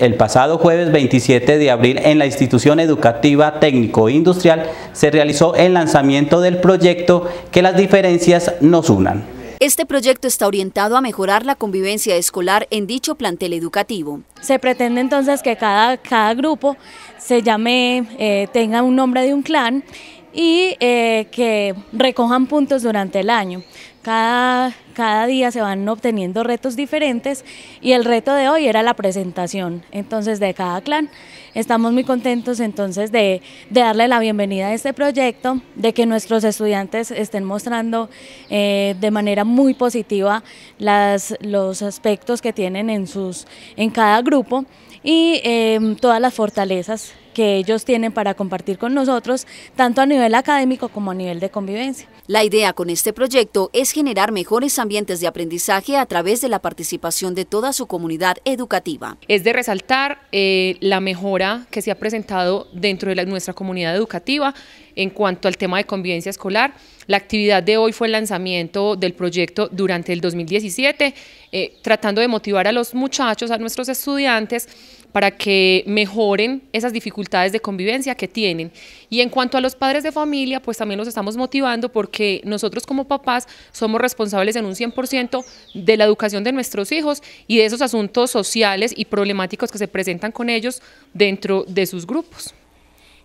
El pasado jueves 27 de abril en la institución educativa técnico-industrial e se realizó el lanzamiento del proyecto Que las diferencias nos unan. Este proyecto está orientado a mejorar la convivencia escolar en dicho plantel educativo. Se pretende entonces que cada, cada grupo se llame, eh, tenga un nombre de un clan y eh, que recojan puntos durante el año. Cada, cada, día se van obteniendo retos diferentes y el reto de hoy era la presentación entonces de cada clan. Estamos muy contentos entonces de, de darle la bienvenida a este proyecto, de que nuestros estudiantes estén mostrando eh, de manera muy positiva las, los aspectos que tienen en, sus, en cada grupo y em, todas las fortalezas que ellos tienen para compartir con nosotros, tanto a nivel académico como a nivel de convivencia. La idea con este proyecto es generar mejores ambientes de aprendizaje a través de la participación de toda su comunidad educativa. Es de resaltar eh, la mejora que se ha presentado dentro de nuestra comunidad educativa en cuanto al tema de convivencia escolar. La actividad de hoy fue el lanzamiento del proyecto durante el 2017, eh, tratando de motivar a los muchachos, a nuestros estudiantes, para que mejoren esas dificultades de convivencia que tienen. Y en cuanto a los padres de familia, pues también los estamos motivando porque nosotros como papás somos responsables en un 100% de la educación de nuestros hijos y de esos asuntos sociales y problemáticos que se presentan con ellos dentro de sus grupos.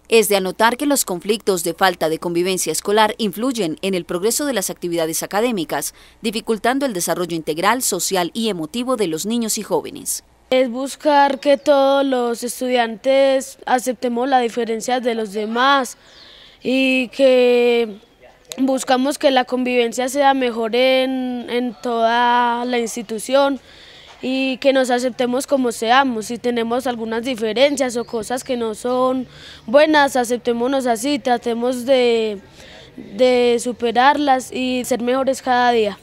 Es de anotar que los conflictos de falta de convivencia escolar influyen en el progreso de las actividades académicas, dificultando el desarrollo integral, social y emotivo de los niños y jóvenes. Es buscar que todos los estudiantes aceptemos las diferencias de los demás y que buscamos que la convivencia sea mejor en, toda la institución y que nos aceptemos como seamos. Si tenemos algunas diferencias o cosas que no son buenas, aceptémonos así, tratemos de superarlas y ser mejores cada día.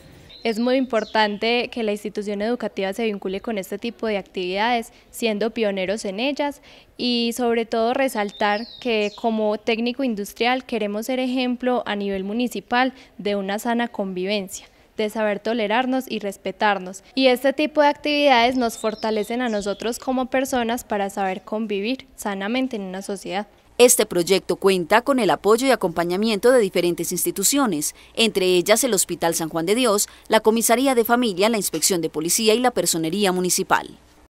Es muy importante que la institución educativa se vincule con este tipo de actividades, siendo pioneros en ellas y sobre todo resaltar que como técnico industrial queremos ser ejemplo a nivel municipal de una sana convivencia de saber tolerarnos y respetarnos. Y este tipo de actividades nos fortalecen a nosotros como personas para saber convivir sanamente en una sociedad. Este proyecto cuenta con el apoyo y acompañamiento de diferentes instituciones, entre ellas el Hospital San Juan de Dios, la Comisaría de Familia, la Inspección de Policía y la Personería Municipal.